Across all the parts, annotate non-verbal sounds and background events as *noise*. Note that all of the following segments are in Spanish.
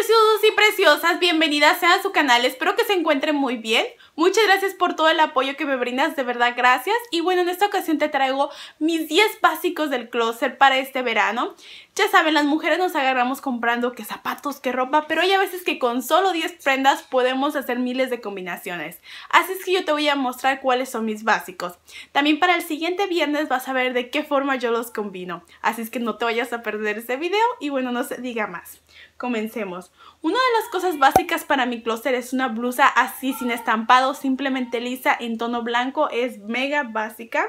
preciosos y preciosas, bienvenidas sean a su canal, espero que se encuentren muy bien. Muchas gracias por todo el apoyo que me brindas, de verdad gracias. Y bueno, en esta ocasión te traigo mis 10 básicos del closet para este verano. Ya saben, las mujeres nos agarramos comprando que zapatos, que ropa, pero hay a veces que con solo 10 prendas podemos hacer miles de combinaciones. Así es que yo te voy a mostrar cuáles son mis básicos. También para el siguiente viernes vas a ver de qué forma yo los combino. Así es que no te vayas a perder este video y bueno, no se diga más. Comencemos. Una de las cosas básicas para mi closet es una blusa así, sin estampado, simplemente lisa, en tono blanco. Es mega básica.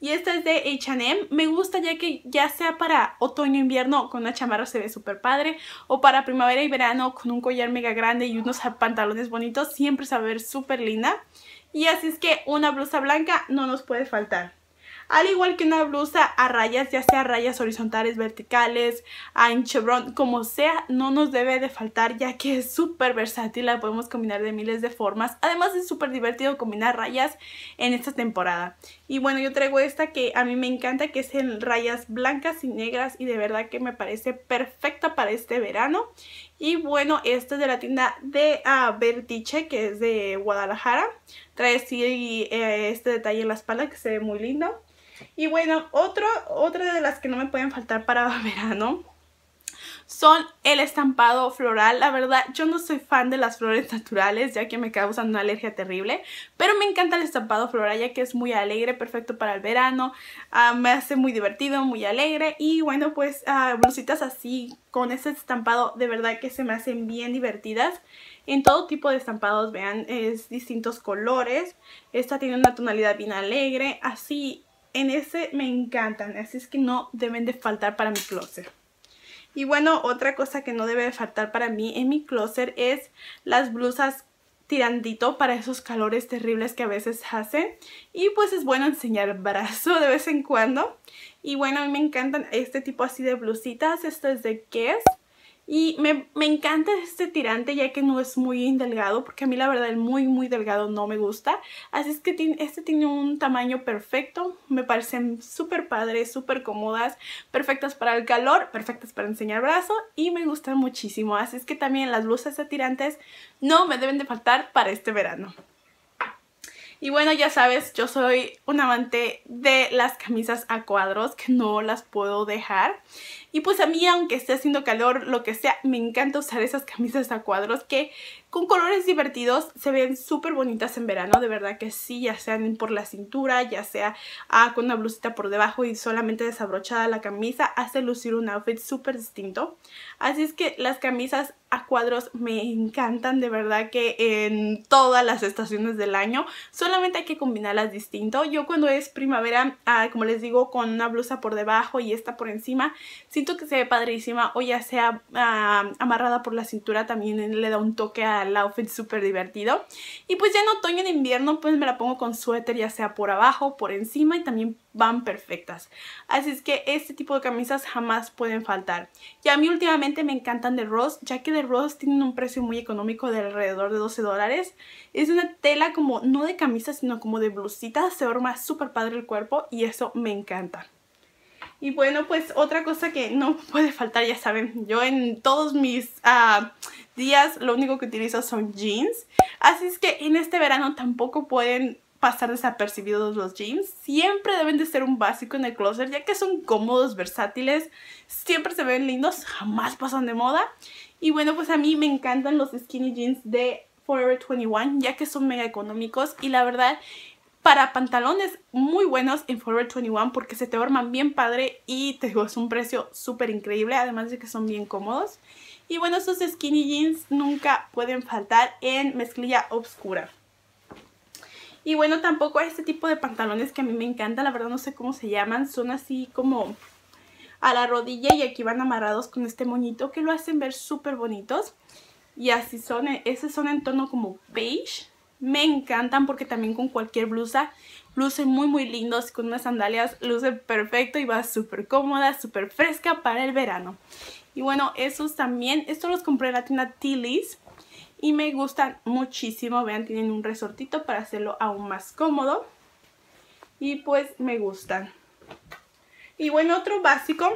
Y esta es de H&M. Me gusta ya que ya sea para otoño-invierno con una chamarra se ve súper padre. O para primavera y verano con un collar mega grande y unos pantalones bonitos. Siempre se va a ver súper linda. Y así es que una blusa blanca no nos puede faltar al igual que una blusa a rayas, ya sea rayas horizontales, verticales, a chevron, como sea, no nos debe de faltar ya que es súper versátil, la podemos combinar de miles de formas. Además es súper divertido combinar rayas en esta temporada. Y bueno, yo traigo esta que a mí me encanta, que es en rayas blancas y negras y de verdad que me parece perfecta para este verano. Y bueno, este es de la tienda de Abertiche ah, que es de Guadalajara. Trae sí eh, este detalle en la espalda que se ve muy lindo. Y bueno, otro, otra de las que no me pueden faltar para *laughs* verano son el estampado floral. La verdad, yo no soy fan de las flores *laughs* naturales, ya que me causan una alergia terrible, pero me encanta el estampado floral, ya que es muy alegre, perfecto para el verano, ah, me hace muy divertido, muy alegre, y bueno, pues uh, ah, blusitas así, con ese estampado, de verdad que se me hacen bien divertidas. En todo tipo de estampados, vean, es distintos colores. Esta tiene una tonalidad bien alegre, así en ese me encantan, así es que no deben de faltar para mi closet. Y bueno, otra cosa que no debe faltar para mí en mi closet es las blusas tirandito para esos calores terribles que a veces hacen. y pues es bueno enseñar brazo de vez en cuando y bueno a mí me encantan este tipo así de blusitas esto es de Guess y me, encanta este tirante ya que no es muy delgado, porque a mí la verdad el muy muy delgado no me gusta. Así es que este tiene un tamaño perfecto, me parecen súper padres, súper cómodas, perfectas para el calor, perfectas para enseñar brazo y me gustan muchísimo. Así es que también las luces a tirantes no me deben de faltar para este verano. Y bueno, ya sabes, yo soy un amante de las camisas a cuadros que no las puedo dejar. Y pues a mí, aunque esté haciendo calor, lo que sea, me encanta usar esas camisas a cuadros que con colores divertidos se ven súper bonitas en verano, de verdad que sí, ya sean por la cintura, ya sea ah, con una blusita por debajo y solamente desabrochada la camisa, hace lucir un outfit súper distinto. Así es que las camisas a cuadros me encantan de verdad que en todas las estaciones del año solamente hay que combinarlas distinto yo cuando es primavera ah, como les digo con una blusa por debajo y esta por encima si que se ve padrísima o ya sea ah, amarrada por la cintura también le da un toque al outfit súper divertido. Y pues ya en otoño en invierno pues me la pongo con suéter ya sea por abajo, por encima y también van perfectas. Así es que este tipo de camisas jamás pueden faltar. Y a mí últimamente me encantan de Ross, ya que de Ross tienen un precio muy económico de alrededor de 12 dólares. Es una tela como, no de camisa, sino como de blusita, se forma súper padre el cuerpo y eso me encanta. Y bueno, pues otra cosa que no *laughs* puede faltar, ya saben, yo en todos mis ah, días lo único que utilizo son jeans. Así es que en este verano tampoco pueden pasar desapercibidos los jeans. Siempre deben de ser un básico en el closet, ya que son cómodos, versátiles, siempre se ven lindos, jamás pasan de moda. Y bueno, pues a mí me encantan los skinny jeans de Forever 21, ya que son mega económicos y la verdad para pantalones muy buenos en Forever 21 porque se te forman bien padre y te digo, es un precio súper increíble, además de que son bien cómodos. Y bueno, estos skinny jeans nunca pueden faltar en mezclilla oscura. Y bueno, tampoco este tipo de pantalones que a mí me encanta, la verdad no sé cómo se llaman, son así como a la rodilla y aquí van amarrados con este moñito que lo hacen ver súper bonitos. Y así son, e-, esos son en tono como beige, me encantan porque también con cualquier blusa lucen muy muy lindos, con unas sandalias luce perfecto y va súper cómoda, súper fresca para el verano. Y bueno, esos también, estos los compré en la tienda y me gustan muchísimo, vean, tienen un resortito para hacerlo aún más cómodo y pues me gustan. Y bueno, otro básico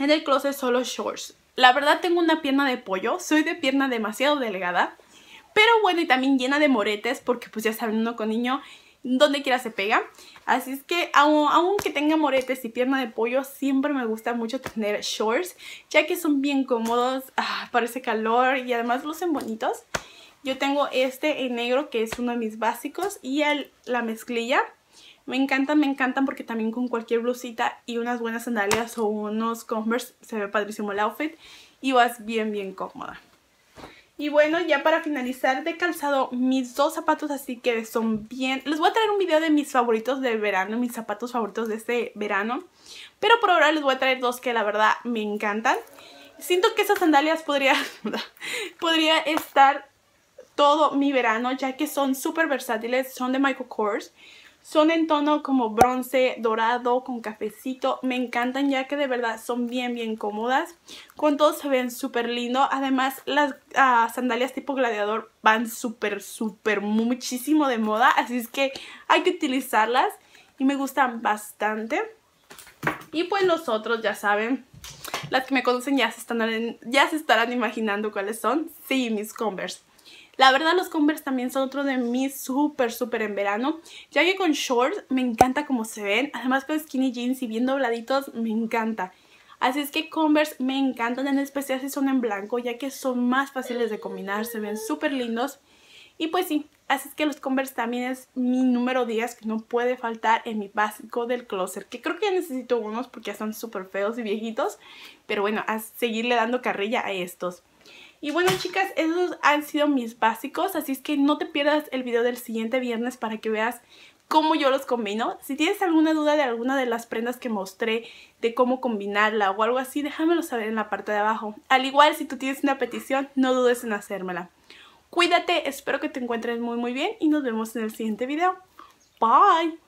en el closet solo shorts. La verdad tengo una pierna de pollo, soy de pierna demasiado delgada pero bueno, y también llena de moretes, porque pues ya saben, uno con niño donde quiera se pega. Así es que aunque tenga moretes y pierna de pollo, siempre me gusta mucho tener shorts, ya que son bien cómodos ah, para ese calor y además lucen bonitos. Yo tengo este en negro que es uno de mis básicos y la mezclilla. Me encantan, me encantan porque también con cualquier blusita y unas buenas sandalias o unos Converse se ve padrísimo el outfit y vas bien, bien cómoda. Y bueno, ya para finalizar de calzado, mis dos zapatos así que son bien... Les voy a traer un video de mis favoritos de verano, mis zapatos favoritos de este verano. Pero por ahora les voy a traer dos que la verdad me encantan. Siento que esas sandalias podría, *laughs* podría estar todo mi verano, ya que son súper versátiles, son de Michael Kors. Son en tono como bronce, dorado, con cafecito. Me encantan ya que de verdad son bien, bien cómodas. Con todo se ven súper lindo. Además, las ah, sandalias tipo gladiador van súper, súper, muchísimo de moda. Así es que hay que utilizarlas. Y me gustan bastante. Y pues nosotros, ya saben, las que me conocen ya se, ya se estarán imaginando cuáles son. Sí, mis Converse. La verdad los Converse también son otro de mis súper, súper en verano. Ya que con shorts me encanta cómo se ven. Además con skinny jeans y bien dobladitos me encanta. Así es que Converse me encantan, en especial si son en blanco, ya que son más fáciles de combinar, se ven súper lindos. Y pues sí, así es que los Converse también es mi número 10 que no puede faltar en mi básico del closet. Que creo que ya necesito unos porque ya están súper feos y viejitos. Pero bueno, a seguirle dando carrilla a estos. Y bueno chicas, esos han sido mis básicos, así es que no te pierdas el video del siguiente viernes para que veas cómo yo los combino. Si tienes alguna duda de alguna de las prendas que mostré, de cómo combinarla o algo así, déjamelo saber en la parte de abajo. Al igual, si tú tienes una petición, no dudes en hacérmela. Cuídate, espero que te encuentres muy muy bien y nos vemos en el siguiente video. Bye!